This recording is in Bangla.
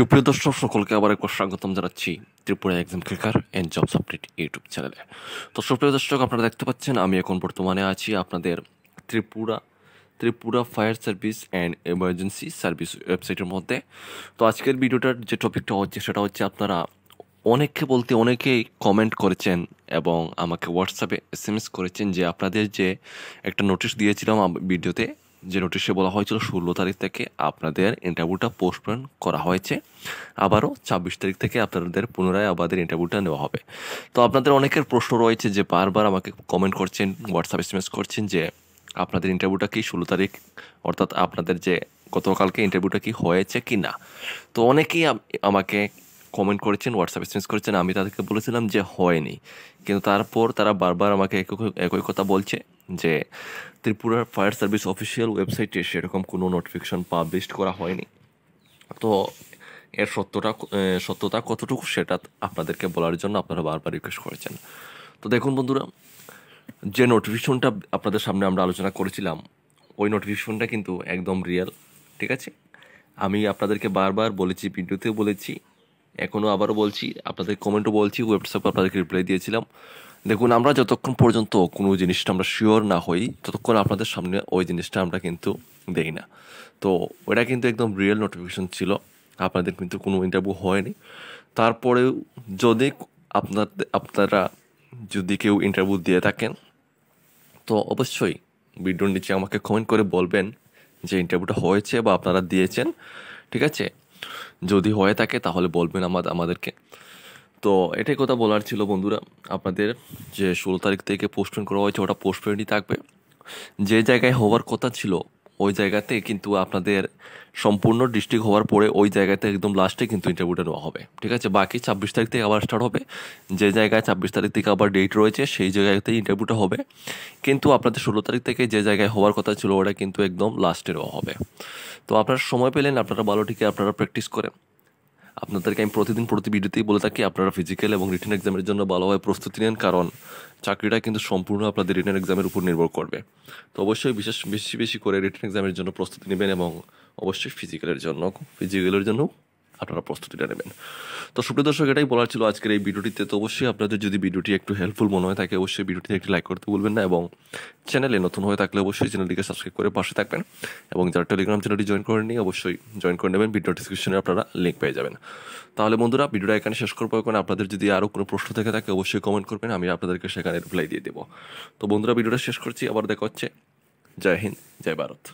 সুপ্রিয় দর্শক সকলকে আবার একবার স্বাগতম জানাচ্ছি Tripura exam clicker and jobs update YouTube চ্যানেলে তো সুপ্রিয় দর্শক আপনারা দেখতে পাচ্ছেন আমি এখন বর্তমানে আছি আপনাদের Tripura Tripura fire service and emergency service ওয়েবসাইটের মধ্যে তো আজকের ভিডিওটার যে টপিকটা হচ্ছে সেটা হচ্ছে আপনারা অনেককে বলতে অনেকেই কমেন্ট করেছেন এবং আমাকে হোয়াটসঅ্যাপে এস করেছেন যে আপনাদের যে একটা নোটিশ দিয়েছিলাম ভিডিওতে যে নোটিশে বলা হয়েছিল ষোলো তারিখ থেকে আপনাদের ইন্টারভিউটা পোস্টপোন করা হয়েছে আবারও ছাব্বিশ তারিখ থেকে আপনাদের পুনরায় আমাদের ইন্টারভিউটা নেওয়া হবে তো আপনাদের অনেকের প্রশ্ন রয়েছে যে বারবার আমাকে কমেন্ট করছেন হোয়াটসঅ্যাপ এসএমএস করছেন যে আপনাদের ইন্টারভিউটা কি ষোলো তারিখ অর্থাৎ আপনাদের যে গতকালকে ইন্টারভিউটা কি হয়েছে কি না তো অনেকেই আমাকে কমেন্ট করেছেন হোয়াটসঅ্যাপ এক্সচেঞ্জ করেছেন আমি তাদেরকে বলেছিলাম যে হয়নি কিন্তু তারপর তারা বারবার আমাকে একই কথা বলছে যে ত্রিপুরার ফায়ার সার্ভিস অফিসিয়াল ওয়েবসাইটে সেরকম কোনো নোটিফিকেশান পাবলিশ করা হয়নি তো এর সত্যটা সত্যতা কতটুকু সেটা আপনাদেরকে বলার জন্য আপনারা বারবার রিকোয়েস্ট করেছেন তো দেখুন বন্ধুরা যে নোটিফিকেশনটা আপনাদের সামনে আমরা আলোচনা করেছিলাম ওই নোটিফিকেশনটা কিন্তু একদম রিয়েল ঠিক আছে আমি আপনাদেরকে বারবার বলেছি ভিডিওতেও বলেছি এখনও আবারও বলছি আপনাদের কমেন্টও বলছি হোয়াটসঅ্যাপে আপনাদেরকে রিপ্লাই দিয়েছিলাম দেখুন আমরা যতক্ষণ পর্যন্ত কোনো জিনিসটা আমরা শিওর না হই ততক্ষণ আপনাদের সামনে ওই জিনিসটা আমরা কিন্তু দেই না তো ওটা কিন্তু একদম রিয়েল নোটিফিকেশান ছিল আপনাদের কিন্তু কোনো ইন্টারভিউ হয়নি তারপরেও যদি আপনার আপনারা যদি কেউ ইন্টারভিউ দিয়ে থাকেন তো অবশ্যই ভিডিওর নিচে আমাকে কমেন্ট করে বলবেন যে ইন্টারভিউটা হয়েছে বা আপনারা দিয়েছেন ঠিক আছে যদি হয়ে থাকে তাহলে বলবেন আমার আমাদেরকে তো এটাই কথা বলার ছিল বন্ধুরা আপনাদের যে ষোলো তারিখ থেকে পোস্টপেন করা হয়েছে ওটা পোস্টপেনই থাকবে যে জায়গায় হওয়ার কথা ছিল ওই জায়গাতে কিন্তু আপনাদের সম্পূর্ণ ডিস্ট্রিক্ট হওয়ার পরে ওই জায়গাতে একদম লাস্টে কিন্তু ইন্টারভিউটা নেওয়া হবে ঠিক আছে বাকি ছাব্বিশ তারিখ থেকে আবার স্টার্ট হবে যে জায়গায় ছাব্বিশ তারিখ থেকে আবার ডেট রয়েছে সেই জায়গাতেই ইন্টারভিউটা হবে কিন্তু আপনাদের ষোলো তারিখ থেকে যে জায়গায় হওয়ার কথা ছিল ওটা কিন্তু একদম লাস্টে নেওয়া হবে তো আপনারা সময় পেলেন আপনারা ভালো ঠিকই আপনারা প্র্যাকটিস করেন আপনাদেরকে আমি প্রতিদিন প্রতি ভিডিওতেই বলে থাকি আপনারা ফিজিক্যাল এবং রিটার্ন এক্সামের জন্য ভালোভাবে প্রস্তুতি নেন কারণ চাকরিটা কিন্তু সম্পূর্ণ আপনাদের রিটার্ন এক্সামের উপর নির্ভর করবে তো অবশ্যই বিশেষ বেশি বেশি করে রিটার্ন এক্সামের জন্য প্রস্তুতি নেবেন এবং অবশ্যই ফিজিক্যালের জন্য ফিজিক্যালের জন্য আপনারা প্রস্তুতিটা নেবেন তো সুপ্রিয় দর্শক এটাই বলার ছিল আজকের এই ভিডিওটিতে তো অবশ্যই আপনাদের যদি ভিডিওটি একটু হেল্পফুল মনে হয় থাকে অবশ্যই ভিডিওটি একটি লাইক করতে ভুলবেন না এবং চ্যানেলে নতুন হয়ে থাকলে অবশ্যই চ্যানেলটিকে সাবস্ক্রাইব করে পাশে থাকবেন এবং যারা টেলিগ্রাম চ্যানেলটি জয়েন নিয়ে অবশ্যই জয়েন করে নেবেন ভিডিও ডিসক্রিপশনে আপনারা লিঙ্ক পেয়ে যাবেন তাহলে বন্ধুরা ভিডিওটা এখানে শেষ করবো এখন আপনাদের যদি আরও কোনো প্রশ্ন থেকে থাকে অবশ্যই কমেন্ট করবেন আমি আপনাদেরকে সেখানে রিপ্লাই দিয়ে দেবো তো বন্ধুরা ভিডিওটা শেষ করছি আবার দেখা হচ্ছে জয় হিন্দ জয় ভারত